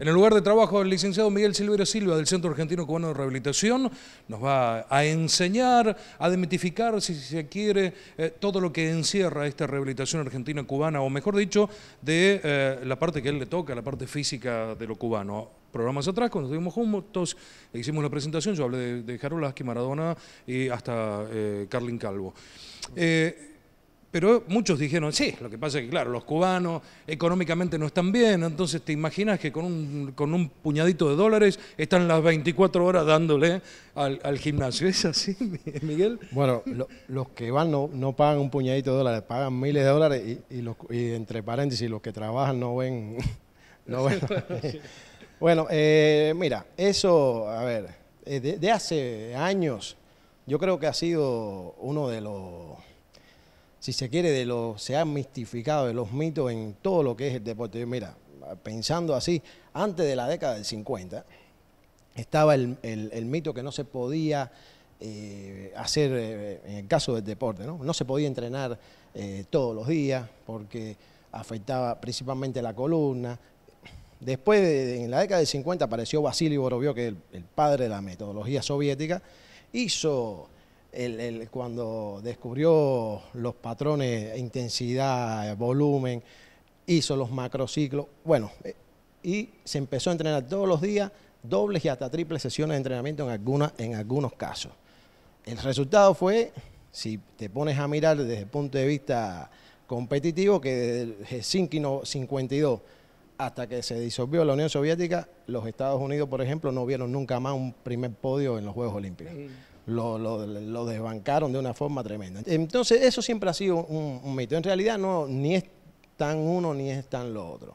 En el lugar de trabajo, el licenciado Miguel Silveira Silva del Centro Argentino Cubano de Rehabilitación nos va a enseñar, a demitificar, si se quiere, eh, todo lo que encierra esta rehabilitación argentina cubana, o mejor dicho, de eh, la parte que él le toca, la parte física de lo cubano programas atrás, cuando estuvimos juntos, hicimos la presentación, yo hablé de, de Maradona y hasta eh, Carlin Calvo. Pero muchos dijeron, sí, lo que pasa es que, claro, los cubanos económicamente no están bien, entonces te imaginas que con un, con un puñadito de dólares están las 24 horas dándole al, gimnasio. ¿Es así, Miguel? Bueno, los que van no, pagan un puñadito de dólares, pagan miles de dólares y, los, entre paréntesis, los que trabajan no ven... No ven. bueno, eh, mira, eso, a ver, eh, de hace años yo creo que ha sido uno de los si se quiere, de lo, se han mistificado de los mitos en todo lo que es el deporte. mira, pensando así, antes de la década del 50, estaba el, mito que no se podía eh, hacer, eh, en el caso del deporte, ¿no? No se podía entrenar eh, todos los días porque afectaba principalmente la columna. Después, en la década del 50, apareció Vasily Borovio, que es el padre de la metodología soviética, hizo cuando descubrió los patrones, intensidad, volumen, hizo los macrociclos, bueno, eh, y se empezó a entrenar todos los días, dobles y hasta triples sesiones de entrenamiento en, en algunos casos. El resultado fue, si te pones a mirar desde el punto de vista competitivo, que desde el 52 hasta que se disolvió la Unión Soviética, los Estados Unidos, por ejemplo, no vieron nunca más un primer podio en los Juegos Olímpicos lo, desbancaron de una forma tremenda. Entonces, eso siempre ha sido un, mito. En realidad, no, ni es tan uno ni es tan lo otro.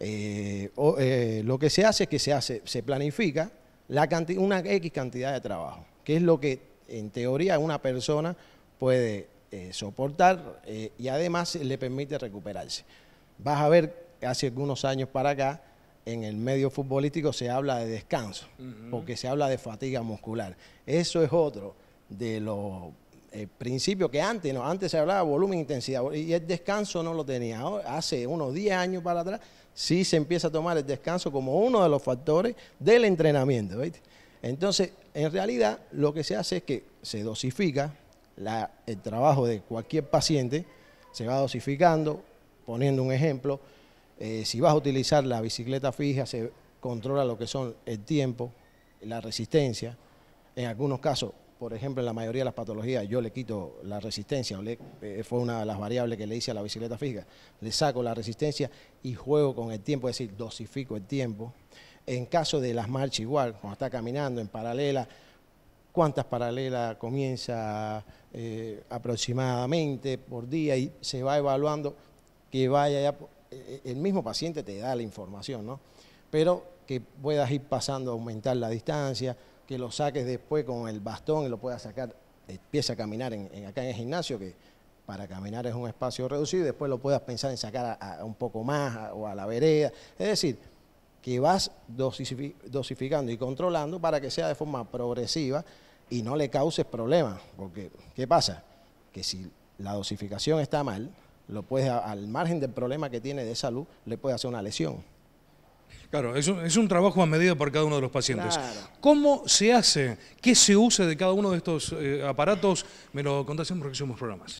Eh, eh, lo que se hace es que se, hace, se planifica una X cantidad de trabajo, que es lo que en teoría una persona puede eh, soportar y además le permite recuperarse. Vas a ver, hace algunos años para acá, en el medio futbolístico se habla de descanso, porque se habla de fatiga muscular. Eso es otro de los eh, principios que antes, antes se hablaba de volumen, e intensidad, y el descanso no lo tenía. hace unos 10 años para atrás, sí se empieza a tomar el descanso como uno de los factores del entrenamiento. Entonces, en realidad, lo que se hace es que se dosifica el trabajo de cualquier paciente, se va dosificando, poniendo un ejemplo, eh, si vas a utilizar la bicicleta fija, se controla lo que son el tiempo, la resistencia. En algunos casos, por ejemplo, en la mayoría de las patologías, yo le quito la resistencia, eh, fue una de las variables que le hice a la bicicleta fija. Le saco la resistencia y juego con el tiempo, es decir, dosifico el tiempo. En caso de las marchas, igual, cuando está caminando en paralela, cuántas paralelas comienza eh, aproximadamente por día y se va evaluando que vaya ya el mismo paciente te da la información, ¿no? Pero que puedas ir pasando, a aumentar la distancia, que lo saques después con el bastón y lo puedas sacar, empieza a caminar en, acá en el gimnasio, que para caminar es un espacio reducido, y después lo puedas pensar en sacar a, un poco más o a la vereda. Es decir, que vas dosificando y controlando para que sea de forma progresiva y no le causes problemas. Porque, ¿qué pasa? Que si la dosificación está mal, lo puede, al margen del problema que tiene de salud, le puede hacer una lesión. Claro, es un, es un trabajo a medida por cada uno de los pacientes. ¿Cómo se hace? ¿Qué se usa de cada uno de estos eh, aparatos? Me lo contás en próximos programas.